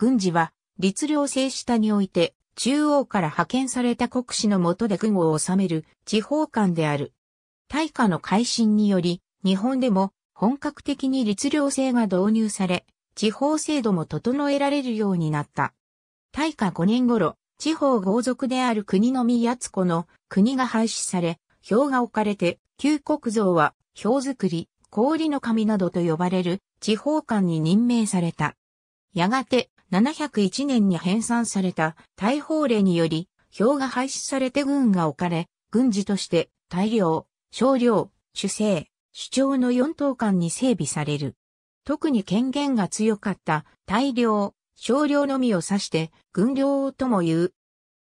軍事は、律令制下において、中央から派遣された国司の下で軍を治める地方官である。大化の改新により、日本でも本格的に律令制が導入され、地方制度も整えられるようになった。大化5年頃、地方豪族である国の宮津子の国が廃止され、表が置かれて、旧国像は、表作り、氷の神などと呼ばれる地方官に任命された。やがて、701年に編纂された大法令により、票が廃止されて軍が置かれ、軍事として大量、少量、主制、主張の4等間に整備される。特に権限が強かった大量、少量のみを指して軍領とも言う。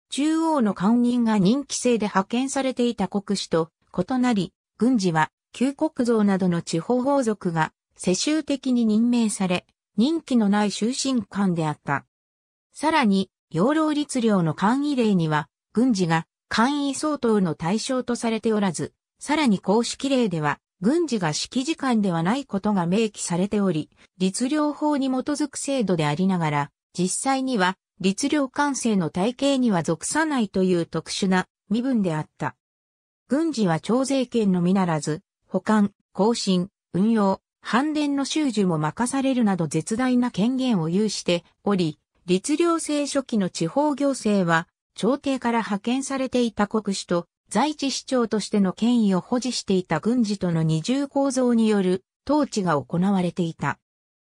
中央の官人が任期制で派遣されていた国士と異なり、軍事は旧国像などの地方豪族が世襲的に任命され、任期のない終身官であった。さらに、養老律令の官位令には、軍事が官位相当の対象とされておらず、さらに公式令では、軍事が指揮時間ではないことが明記されており、律令法に基づく制度でありながら、実際には、律令官制の体系には属さないという特殊な身分であった。軍事は徴税権のみならず、保管、更新、運用、反伝の修樹も任されるなど絶大な権限を有しており、律令制初期の地方行政は、朝廷から派遣されていた国主と、在地市長としての権威を保持していた軍事との二重構造による統治が行われていた。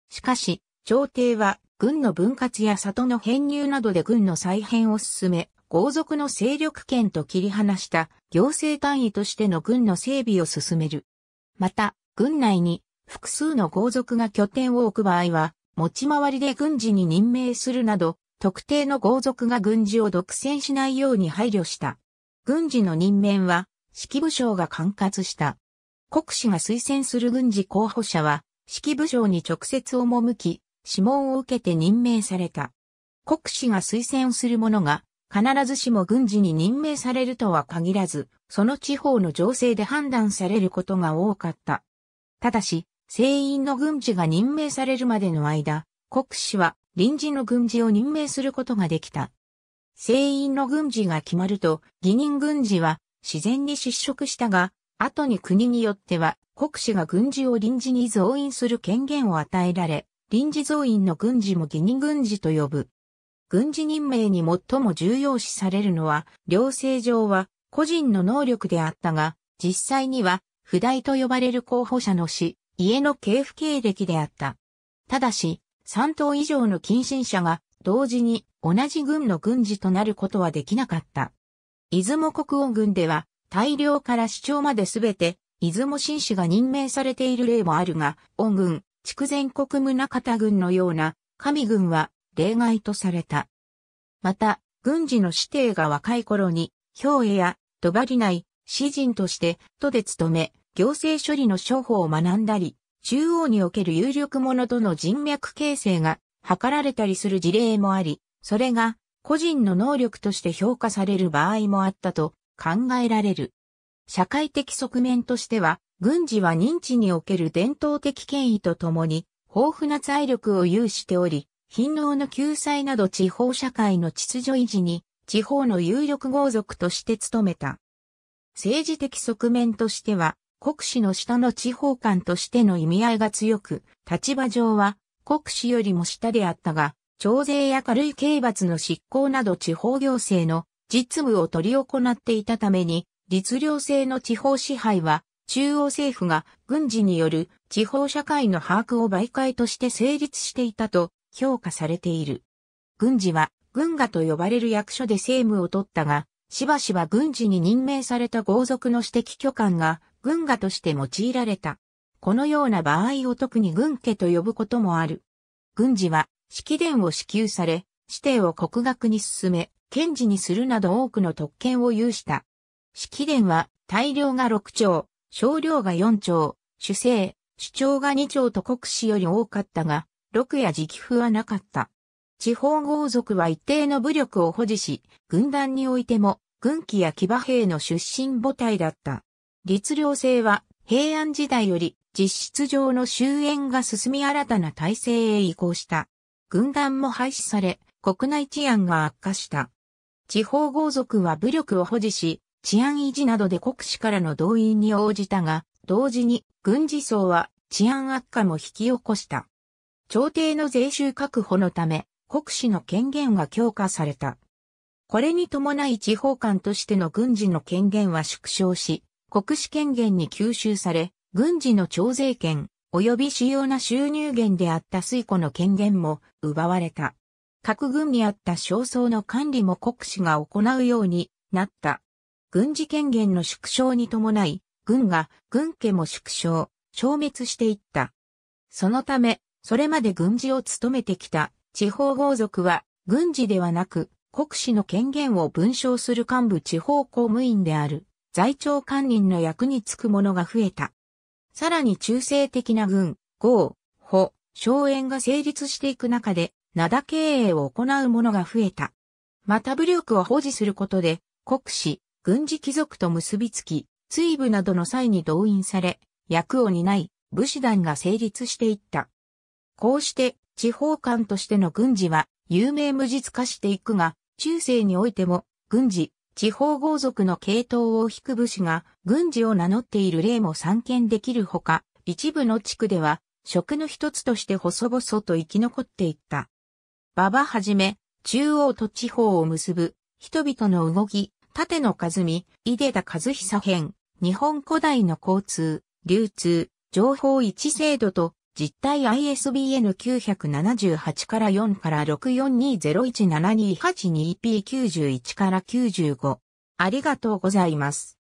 しかし、朝廷は軍の分割や里の編入などで軍の再編を進め、豪族の勢力圏と切り離した行政単位としての軍の整備を進める。また、軍内に複数の豪族が拠点を置く場合は、持ち回りで軍事に任命するなど、特定の豪族が軍事を独占しないように配慮した。軍事の任命は、指揮部省が管轄した。国士が推薦する軍事候補者は、指揮部省に直接赴き、諮問を受けて任命された。国士が推薦する者が、必ずしも軍事に任命されるとは限らず、その地方の情勢で判断されることが多かった。ただし、聖員の軍事が任命されるまでの間、国司は臨時の軍事を任命することができた。聖員の軍事が決まると、義任軍事は自然に失職したが、後に国によっては国司が軍事を臨時に増員する権限を与えられ、臨時増員の軍事も義任軍事と呼ぶ。軍事任命に最も重要視されるのは、両政上は個人の能力であったが、実際には、不代と呼ばれる候補者の死、家の系譜経歴であった。ただし、3頭以上の近親者が同時に同じ軍の軍事となることはできなかった。出雲国王軍では大量から市長まで全て出雲紳士が任命されている例もあるが、王軍、筑前国宗方軍のような神軍は例外とされた。また、軍事の指定が若い頃に、兵衛や、ドバリ内、詩人として、都で務め、行政処理の処方を学んだり、中央における有力者との人脈形成が図られたりする事例もあり、それが個人の能力として評価される場合もあったと考えられる。社会的側面としては、軍事は認知における伝統的権威とともに、豊富な財力を有しており、貧能の救済など地方社会の秩序維持に、地方の有力豪族として努めた。政治的側面としては、国司の下の地方官としての意味合いが強く、立場上は国司よりも下であったが、徴税や軽い刑罰の執行など地方行政の実務を取り行っていたために、律令制の地方支配は、中央政府が軍事による地方社会の把握を媒介として成立していたと評価されている。軍事は軍がと呼ばれる役所で政務を取ったが、しばしば軍事に任命された豪族の私的巨漢が軍画として用いられた。このような場合を特に軍家と呼ぶこともある。軍事は、式典を支給され、指定を国学に進め、検事にするなど多くの特権を有した。式典は、大量が6兆、少量が4兆、主制、主張が2兆と国史より多かったが、6や直給はなかった。地方豪族は一定の武力を保持し、軍団においても、軍旗や騎馬兵の出身母体だった。律令制は、平安時代より、実質上の終焉が進み新たな体制へ移行した。軍団も廃止され、国内治安が悪化した。地方豪族は武力を保持し、治安維持などで国士からの動員に応じたが、同時に軍事層は治安悪化も引き起こした。朝廷の税収確保のため、国司の権限が強化された。これに伴い地方官としての軍事の権限は縮小し、国司権限に吸収され、軍事の徴税権、及び主要な収入源であった水庫の権限も奪われた。各軍にあった焦燥の管理も国司が行うようになった。軍事権限の縮小に伴い、軍が軍家も縮小、消滅していった。そのため、それまで軍事を務めてきた地方豪族は、軍事ではなく、国司の権限を文章する幹部地方公務員である、在庁官人の役につく者が増えた。さらに中性的な軍、豪、保、荘園が成立していく中で、灘経営を行う者が増えた。また武力を保持することで、国司、軍事貴族と結びつき、追部などの際に動員され、役を担い、武士団が成立していった。こうして、地方官としての軍事は有名無実化していくが、中世においても軍事、地方豪族の系統を引く武士が軍事を名乗っている例も散見できるほか、一部の地区では食の一つとして細々と生き残っていった。馬場はじめ、中央と地方を結ぶ人々の動き、縦の和美、井出田和久編、日本古代の交通、流通、情報一制度と実体 ISBN 978から4から6 4 2 0 1 7 2 8 2 p 9 1から95。ありがとうございます。